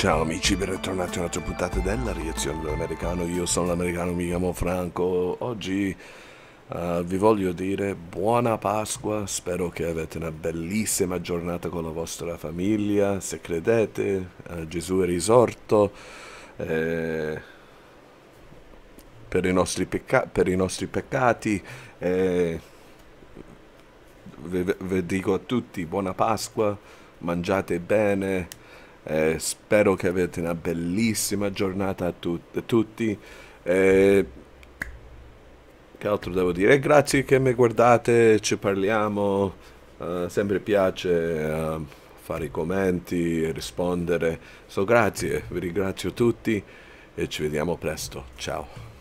Ciao amici, ben ritornati a un'altra puntata della reazione dell'americano. Io sono l'americano, mi chiamo Franco. Oggi uh, vi voglio dire buona Pasqua. Spero che avete una bellissima giornata con la vostra famiglia. Se credete, uh, Gesù è risorto. Eh, per, i per, i nostri peccati. Eh, vi, vi dico a tutti buona Pasqua. Mangiate bene eh, spero che avete una bellissima giornata a, tu a tutti. Eh, che altro devo dire? Grazie che mi guardate, ci parliamo. Uh, sempre piace uh, fare i commenti, rispondere. So grazie, vi ringrazio tutti e ci vediamo presto. Ciao.